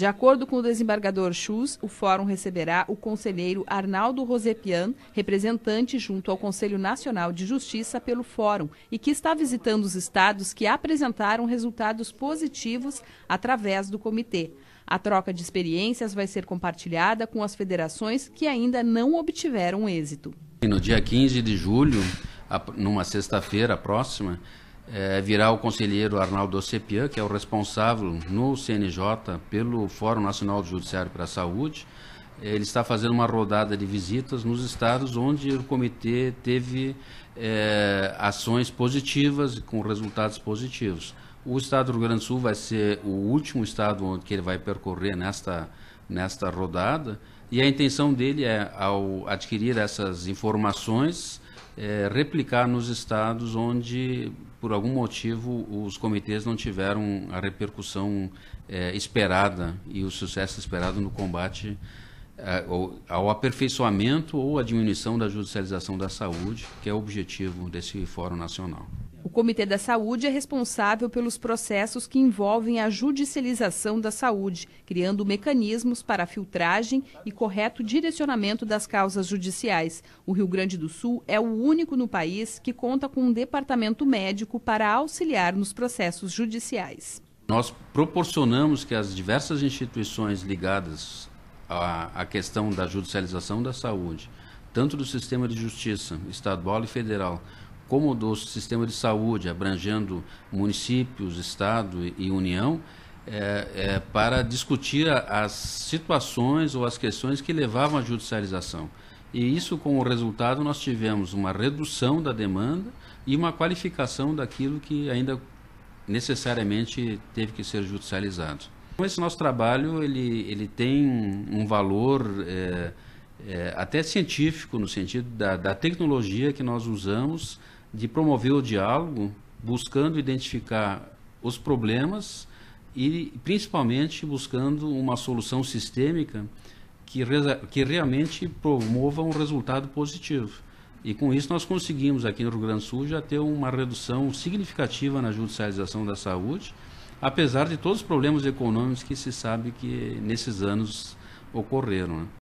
De acordo com o desembargador Schus, o fórum receberá o conselheiro Arnaldo Rosepian, representante junto ao Conselho Nacional de Justiça pelo fórum, e que está visitando os estados que apresentaram resultados positivos através do comitê. A troca de experiências vai ser compartilhada com as federações que ainda não obtiveram êxito. No dia 15 de julho, numa sexta-feira próxima, é, virá o conselheiro Arnaldo Ocepian, que é o responsável no CNJ pelo Fórum Nacional do Judiciário para a Saúde. Ele está fazendo uma rodada de visitas nos estados onde o comitê teve é, ações positivas com resultados positivos. O estado do Rio Grande do Sul vai ser o último estado onde que ele vai percorrer nesta, nesta rodada e a intenção dele é, ao adquirir essas informações, é, replicar nos estados onde por algum motivo, os comitês não tiveram a repercussão é, esperada e o sucesso esperado no combate é, ao aperfeiçoamento ou à diminuição da judicialização da saúde, que é o objetivo desse Fórum Nacional. O Comitê da Saúde é responsável pelos processos que envolvem a judicialização da saúde, criando mecanismos para filtragem e correto direcionamento das causas judiciais. O Rio Grande do Sul é o único no país que conta com um departamento médico para auxiliar nos processos judiciais. Nós proporcionamos que as diversas instituições ligadas à, à questão da judicialização da saúde, tanto do sistema de justiça estadual e federal, como do sistema de saúde, abrangendo municípios, Estado e União, é, é, para discutir as situações ou as questões que levavam à judicialização. E isso, com o resultado, nós tivemos uma redução da demanda e uma qualificação daquilo que ainda necessariamente teve que ser judicializado. Então, esse nosso trabalho ele, ele tem um valor é, é, até científico, no sentido da, da tecnologia que nós usamos de promover o diálogo, buscando identificar os problemas e, principalmente, buscando uma solução sistêmica que, que realmente promova um resultado positivo. E com isso nós conseguimos aqui no Rio Grande do Sul já ter uma redução significativa na judicialização da saúde, apesar de todos os problemas econômicos que se sabe que nesses anos ocorreram. Né?